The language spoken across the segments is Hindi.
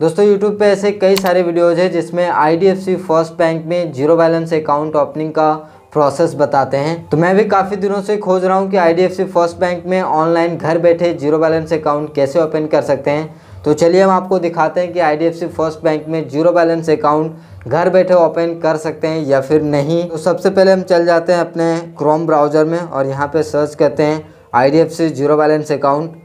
दोस्तों यूट्यूब पे ऐसे कई सारे वीडियोज है जिसमें आई फर्स्ट बैंक में जीरो बैलेंस अकाउंट ओपनिंग का प्रोसेस बताते हैं तो मैं भी काफ़ी दिनों से खोज रहा हूँ कि आई फर्स्ट बैंक में ऑनलाइन घर बैठे जीरो बैलेंस अकाउंट कैसे ओपन कर सकते हैं तो चलिए हम आपको दिखाते हैं कि आई फर्स्ट बैंक में जीरो बैलेंस अकाउंट घर बैठे ओपन कर सकते हैं या फिर नहीं तो सबसे पहले हम चल जाते हैं अपने क्रोम ब्राउज़र में और यहाँ पर सर्च करते हैं आई जीरो बैलेंस अकाउंट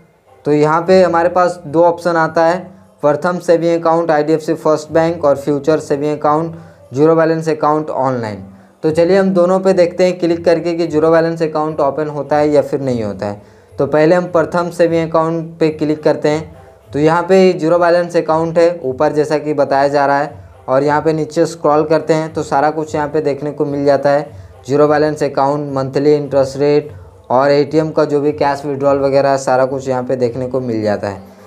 तो यहाँ पर हमारे पास दो ऑप्शन आता है प्रथम saving account IDFC first bank और future saving account zero balance account online तो चलिए हम दोनों पे देखते हैं क्लिक करके कि जीरो बैलेंस अकाउंट ओपन होता है या फिर नहीं होता है तो पहले हम प्रथम सेविंग अकाउंट पे क्लिक करते हैं तो यहाँ पे जीरो बैलेंस अकाउंट है ऊपर जैसा कि बताया जा रहा है और यहाँ पे नीचे स्क्रॉल करते हैं तो सारा कुछ यहाँ पे देखने को मिल जाता है zero balance account monthly interest rate और ए का जो भी कैश विड्रॉल वगैरह सारा कुछ यहाँ पे देखने को मिल जाता है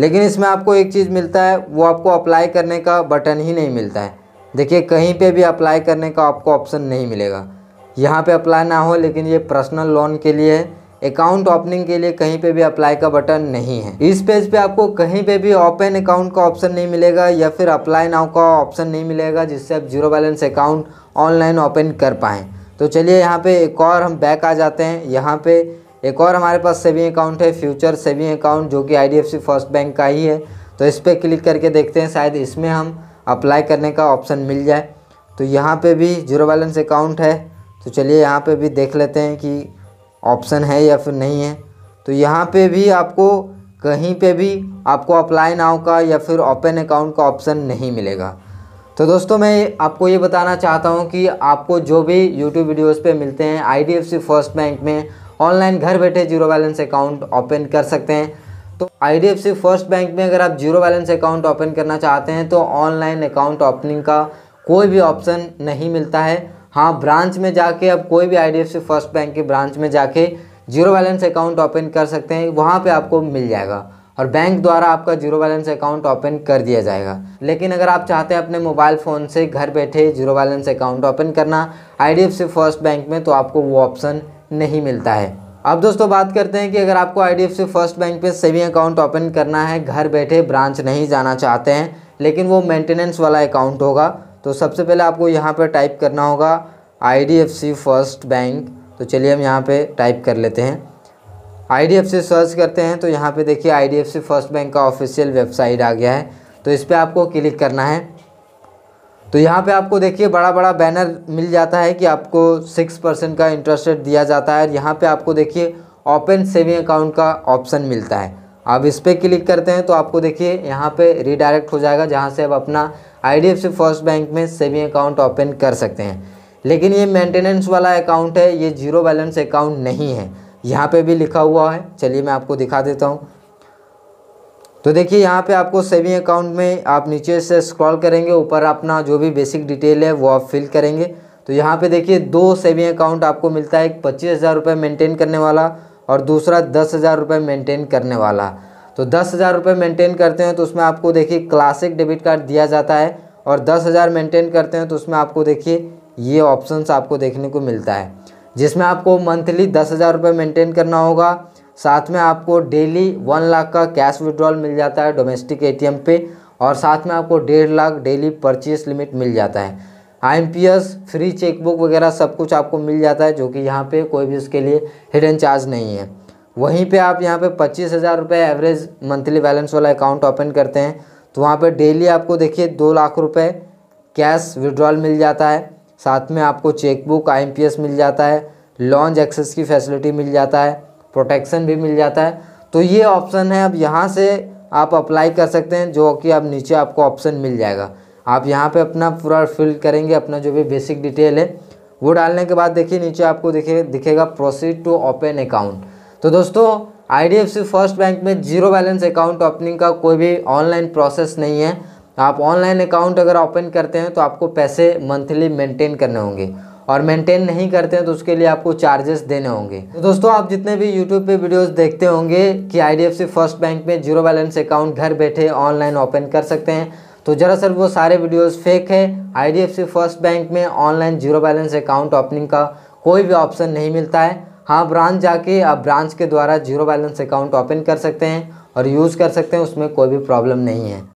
लेकिन इसमें आपको एक चीज़ मिलता है वो आपको अप्लाई करने का बटन ही नहीं मिलता है देखिए कहीं पे भी अप्लाई करने का आपको ऑप्शन नहीं मिलेगा यहाँ पे अप्लाई ना हो लेकिन ये पर्सनल लोन के लिए अकाउंट ओपनिंग के लिए कहीं पे भी अप्लाई का बटन नहीं है इस पेज पे आपको कहीं पे भी ओपन अकाउंट का ऑप्शन नहीं मिलेगा या फिर अप्लाई नाउ का ऑप्शन नहीं मिलेगा जिससे आप zero balance account online open कर पाएँ तो चलिए यहाँ पर एक और हम बैक आ जाते हैं यहाँ पर एक और हमारे पास सेविंग अकाउंट है फ्यूचर सेविंग अकाउंट जो कि आईडीएफसी फर्स्ट बैंक का ही है तो इस पर क्लिक करके देखते हैं शायद इसमें हम अप्लाई करने का ऑप्शन मिल जाए तो यहाँ पे भी जीरो बैलेंस अकाउंट है तो चलिए यहाँ पे भी देख लेते हैं कि ऑप्शन है या फिर नहीं है तो यहाँ पे भी आपको कहीं पे भी आपको अप्लाई नाव का या फिर ओपन अकाउंट का ऑप्शन नहीं मिलेगा तो दोस्तों मैं आपको ये बताना चाहता हूँ कि आपको जो भी यूट्यूब वीडियोस पे मिलते हैं आईडीएफसी फर्स्ट बैंक में ऑनलाइन घर बैठे जीरो बैलेंस अकाउंट ओपन कर सकते हैं तो आई फर्स्ट बैंक में अगर आप जीरो बैलेंस अकाउंट ओपन करना चाहते हैं तो ऑनलाइन अकाउंट ओपनिंग का कोई भी ऑप्शन नहीं मिलता है हाँ ब्रांच में जाके आप कोई भी आई फर्स्ट बैंक के ब्रांच में जाके जीरो बैलेंस अकाउंट ओपन कर सकते हैं वहाँ पे आपको मिल जाएगा और बैंक द्वारा आपका जीरो बैलेंस अकाउंट ओपन कर दिया जाएगा लेकिन अगर आप चाहते हैं अपने मोबाइल फ़ोन से घर बैठे जीरो बैलेंस अकाउंट ओपन करना आई फर्स्ट बैंक में तो आपको वो ऑप्शन नहीं मिलता है अब दोस्तों बात करते हैं कि अगर आपको आई फर्स्ट बैंक पे सेविंग अकाउंट ओपन करना है घर बैठे ब्रांच नहीं जाना चाहते हैं लेकिन वो मेंटेनेंस वाला अकाउंट होगा तो सबसे पहले आपको यहाँ पर टाइप करना होगा आई फर्स्ट बैंक तो चलिए हम यहाँ पर टाइप कर लेते हैं आई सर्च करते हैं तो यहाँ पर देखिए आई फर्स्ट बैंक का ऑफिशियल वेबसाइट आ गया है तो इस पर आपको क्लिक करना है तो यहाँ पे आपको देखिए बड़ा बड़ा बैनर मिल जाता है कि आपको सिक्स परसेंट का इंटरेस्ट रेट दिया जाता है और यहाँ पे आपको देखिए ओपन सेविंग अकाउंट का ऑप्शन मिलता है आप इस पर क्लिक करते हैं तो आपको देखिए यहाँ पे रिडायरेक्ट हो जाएगा जहाँ से आप अपना आई फर्स्ट बैंक में सेविंग अकाउंट ओपन कर सकते हैं लेकिन ये मेंटेनेंस वाला अकाउंट है ये जीरो बैलेंस अकाउंट नहीं है यहाँ पर भी लिखा हुआ है चलिए मैं आपको दिखा देता हूँ तो देखिए यहाँ पे आपको सेविंग अकाउंट में आप नीचे से स्क्रॉल करेंगे ऊपर अपना जो भी बेसिक डिटेल है वो आप फिल करेंगे तो यहाँ पे देखिए दो सेविंग अकाउंट आपको मिलता है एक पच्चीस हज़ार रुपये मेनटेन करने वाला और दूसरा दस हज़ार रुपये मेनटेन करने वाला तो दस हज़ार रुपये मेनटेन करते हैं तो उसमें आपको देखिए क्लासिक डेबिट कार्ड दिया जाता है और दस हज़ार करते हैं तो उसमें आपको देखिए ये ऑप्शन आपको देखने को मिलता है जिसमें आपको मंथली दस हज़ार रुपये करना होगा साथ में आपको डेली वन लाख का कैश विड्रॉल मिल जाता है डोमेस्टिक एटीएम पे और साथ में आपको डेढ़ लाख डेली परचेस लिमिट मिल जाता है आईएमपीएस फ्री चेकबुक वगैरह सब कुछ आपको मिल जाता है जो कि यहाँ पे कोई भी उसके लिए हिडन चार्ज नहीं है वहीं पे आप यहाँ पे पच्चीस हज़ार रुपये एवरेज मंथली बैलेंस वाला अकाउंट ओपन करते हैं तो वहाँ पर डेली आपको देखिए दो लाख रुपये कैश विड्रॉल मिल जाता है साथ में आपको चेकबुक आई मिल जाता है लॉन्च एक्सेस की फैसिलिटी मिल जाता है प्रोटेक्शन भी मिल जाता है तो ये ऑप्शन है अब यहाँ से आप अप्लाई कर सकते हैं जो कि अब नीचे आपको ऑप्शन मिल जाएगा आप यहाँ पे अपना पूरा फिल करेंगे अपना जो भी बेसिक डिटेल है वो डालने के बाद देखिए नीचे आपको दिखे दिखेगा प्रोसीड टू ओपन अकाउंट तो दोस्तों आई फर्स्ट बैंक में जीरो बैलेंस अकाउंट ओपनिंग का कोई भी ऑनलाइन प्रोसेस नहीं है आप ऑनलाइन अकाउंट अगर ओपन करते हैं तो आपको पैसे मंथली मेंटेन करने होंगे और मेंटेन नहीं करते हैं तो उसके लिए आपको चार्जेस देने होंगे तो दोस्तों आप जितने भी यूट्यूब पे वीडियोस देखते होंगे कि आई फर्स्ट बैंक में जीरो बैलेंस अकाउंट घर बैठे ऑनलाइन ओपन कर सकते हैं तो दरअसल वो सारे वीडियोस फेक है आई फर्स्ट बैंक में online zero balance account opening का कोई भी ऑप्शन नहीं मिलता है हाँ ब्रांच जाके आप ब्रांच के द्वारा जीरो बैलेंस अकाउंट ओपन कर सकते हैं और यूज़ कर सकते हैं उसमें कोई भी प्रॉब्लम नहीं है